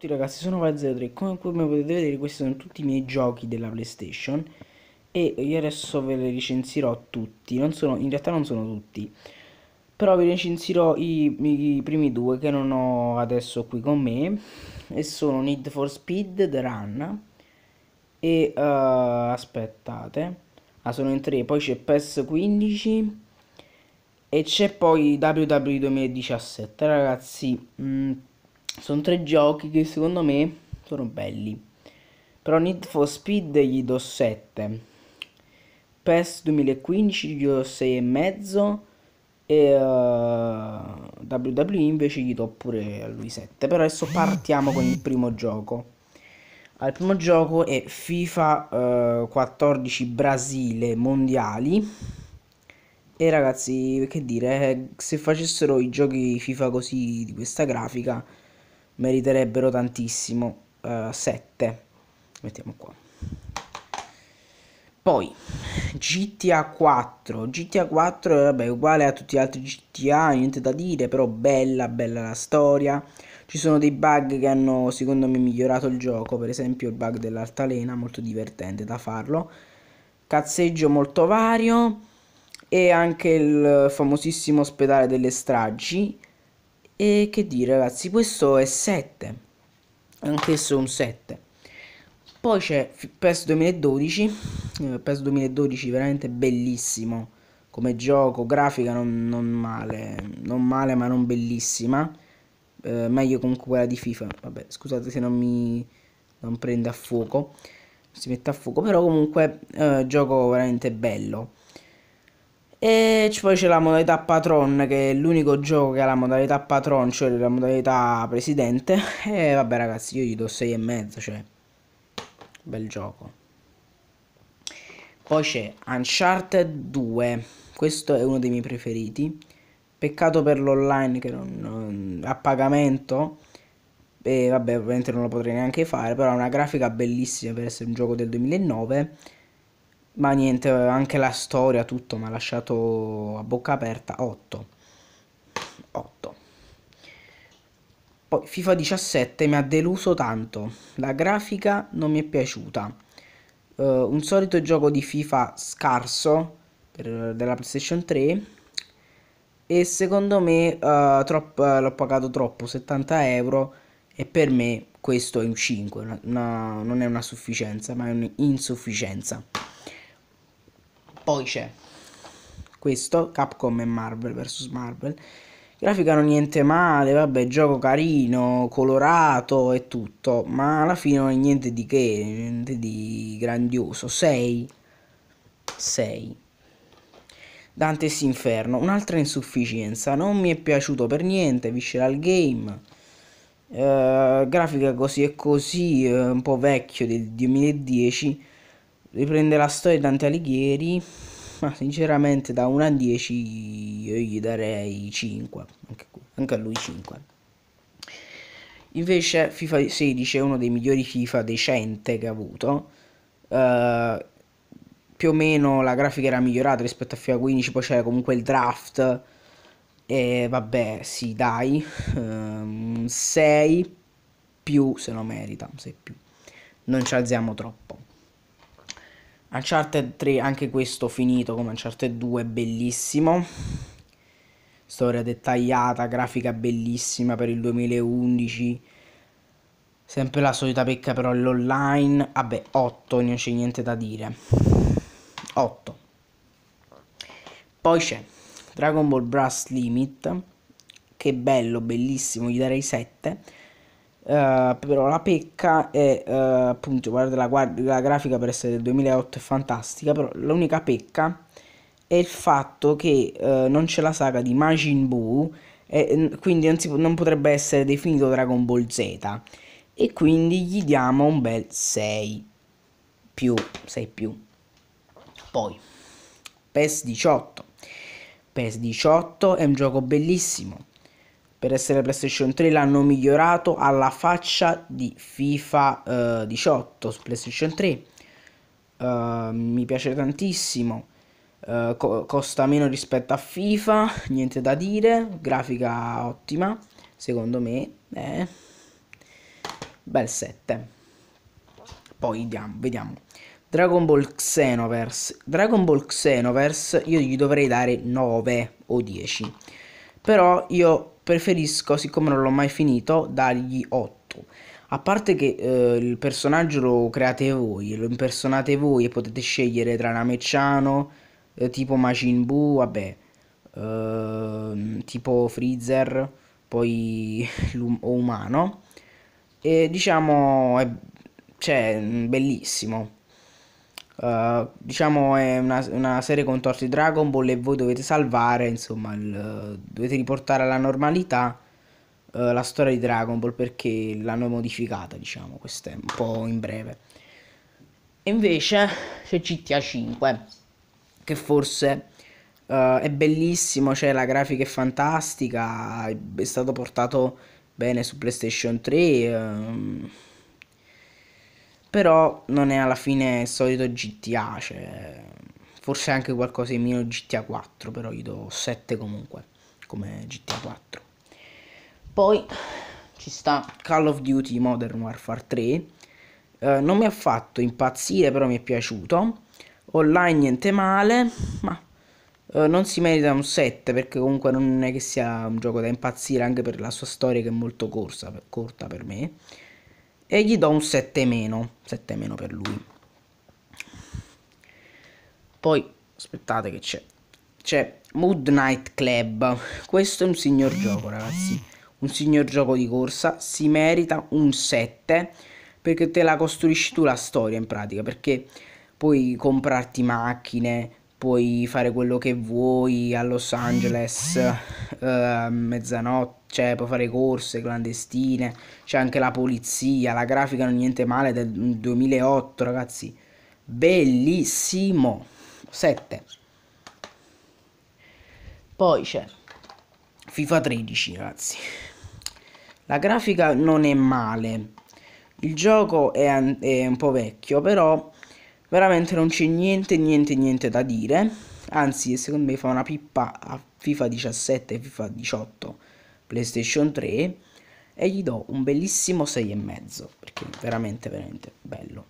Ciao ragazzi sono vaz 3 come potete vedere questi sono tutti i miei giochi della Playstation e io adesso ve li recensirò tutti, sono, in realtà non sono tutti però vi recensirò i, i, primi due che non ho adesso qui con me e sono Need for Speed, The Run e uh, aspettate, ah sono in 3 poi c'è PES 15 e c'è poi WW 2017 ragazzi mh, mm. Sono tre giochi che secondo me sono belli. Però Need for Speed gli do 7. PES 2015 gli do 6,5 e uh, eh, WWE invece gli do pure a lui 7. Però adesso eh. partiamo con il primo gioco. Al primo gioco è FIFA uh, eh, 14 Brasile Mondiali. E ragazzi, che dire, se facessero i giochi FIFA così di questa grafica meriterebbero tantissimo 7 eh, mettiamo qua poi GTA 4 GTA 4 vabbè uguale a tutti gli altri GTA niente da dire però bella bella la storia ci sono dei bug che hanno secondo me migliorato il gioco per esempio il bug dell'altalena molto divertente da farlo cazzeggio molto vario e anche il famosissimo ospedale delle stragi e che dire ragazzi, questo è 7, anch'esso un 7. Poi c'è PES 2012, PES 2012 veramente bellissimo come gioco, grafica non, non male, non male ma non bellissima. Eh, meglio comunque quella di FIFA. Vabbè, scusate se non mi non prende a fuoco. Si mette a fuoco, però comunque eh, gioco veramente bello. E poi c'è la modalità patron, che è l'unico gioco che ha la modalità patron, cioè la modalità presidente. E vabbè ragazzi, io gli do 6 6,5, cioè... Bel gioco. Poi c'è Uncharted 2, questo è uno dei miei preferiti. Peccato per l'online che non, non, a pagamento. E vabbè, ovviamente non lo potrei neanche fare, però ha una grafica bellissima per essere un gioco del 2009 ma niente, anche la storia, tutto mi ha lasciato a bocca aperta. 8. 8. Poi FIFA 17 mi ha deluso tanto. La grafica non mi è piaciuta. Uh, un solito gioco di FIFA scarso per, della PlayStation 3. E secondo me uh, eh, troppo, uh, eh, l'ho pagato troppo, 70 euro. E per me questo è un 5. Una, una, non è una sufficienza, ma è un'insufficienza. Poi c'è questo, Capcom e Marvel vs Marvel. Graficano niente male, vabbè, gioco carino, colorato e tutto, ma alla fine non è niente di che, niente di grandioso. 6. 6. Dante's Inferno, un'altra insufficienza, non mi è piaciuto per niente, visceral game, eh, grafica così e così, eh, un po' vecchio del 2010 riprende la storia di Dante Alighieri ma sinceramente da 1 a 10 io gli darei 5 anche, anche a lui 5 invece FIFA 16 è uno dei migliori FIFA decente che ha avuto uh, più o meno la grafica era migliorata rispetto a FIFA 15 poi c'era comunque il draft e vabbè sì dai eh, um, 6 più se lo merita 6 più non ci alziamo troppo Uncharted 3, anche questo finito come Uncharted 2, bellissimo. Storia dettagliata, grafica bellissima per il 2011. Sempre la solita pecca però l'online. Vabbè, 8, non c'è niente da dire. 8. Poi c'è Dragon Ball Brass Limit. Che bello, bellissimo, gli darei 7 eh, però la pecca è uh, appunto guardate la, guard- la, grafica per essere del 2008 è fantastica però l'unica pecca è il fatto che uh, non c'è la saga di Majin Buu e, quindi non, si, non, potrebbe essere definito Dragon Ball Z e quindi gli diamo un bel 6 più 6 più poi PES 18 PES 18 è un gioco bellissimo per essere PlayStation 3 l'hanno migliorato alla faccia di FIFA eh, 18 su PlayStation 3 eh, mi piace tantissimo eh, co- costa meno rispetto a FIFA niente da dire grafica ottima secondo me è eh, bel 7 poi andiamo, vediamo Dragon Ball Xenoverse Dragon Ball Xenoverse io gli dovrei dare 9 o 10 però io preferisco, siccome non l'ho mai finito, dargli 8. A parte che eh, il personaggio lo create voi, lo impersonate voi e potete scegliere tra Namecciano, eh, tipo Majin Buu, vabbè, eh, tipo Freezer, poi o umano. E diciamo, è cioè, bellissimo. Uh, diciamo è una, una serie con torti Dragon Ball e voi dovete salvare, insomma, il, dovete riportare alla normalità uh, la storia di Dragon Ball perché l'hanno modificata, diciamo, questo è un po' in breve. E invece c'è GTA 5 che forse uh, è bellissimo, cioè la grafica è fantastica, è stato portato bene su PlayStation 3. Um, ehm, però non è alla fine il solito GTA, cioè, forse anche qualcosa di meno GTA 4, però gli do 7 comunque come GTA 4. Poi ci sta Call of Duty Modern Warfare 3, eh, non mi ha fatto impazzire, però mi è piaciuto. Online niente male, ma eh, non si merita un 7 perché comunque non è che sia un gioco da impazzire anche per la sua storia che è molto corsa, per, corta per me e gli do un 7 meno, 7 meno per lui. Poi, aspettate che c'è, c'è Mood Night Club, questo è un signor gioco ragazzi, un signor gioco di corsa, si merita un 7 perché te la costruisci tu la storia in pratica, perché puoi comprarti macchine, puoi fare quello che vuoi a Los Angeles a ehm, mezzanotte, cioè puoi fare corse clandestine, c'è anche la polizia, la grafica non è niente male del 2008 ragazzi, bellissimo, 7. Poi c'è FIFA 13 ragazzi, la grafica non è male, il gioco è, è un po' vecchio però veramente non c'è niente niente niente da dire anzi secondo me fa una pippa a FIFA 17 e FIFA 18 PlayStation 3 e gli do un bellissimo 6,5 perché veramente veramente bello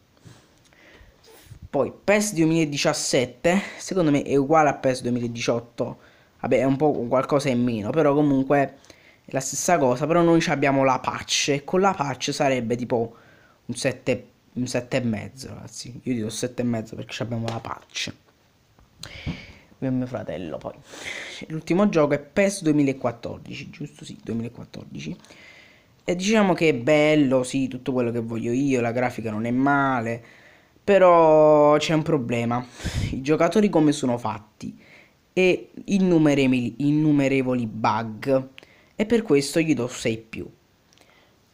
poi PES 2017 secondo me è uguale a PES 2018 vabbè è un po' qualcosa in meno però comunque è la stessa cosa però noi abbiamo la patch e con la patch sarebbe tipo un 7 un 7,5 ragazzi io dico mezzo perché abbiamo la patch qui è mio fratello poi l'ultimo gioco è PES 2014 giusto sì 2014 e diciamo che è bello sì tutto quello che voglio io la grafica non è male però c'è un problema i giocatori come sono fatti e innumerevoli, innumerevoli bug e per questo gli do 6 più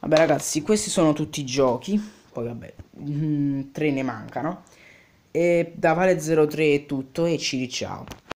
vabbè ragazzi questi sono tutti i giochi poi vabbè, mm, tre ne mancano. E da Vale 03 è tutto e ci ciao.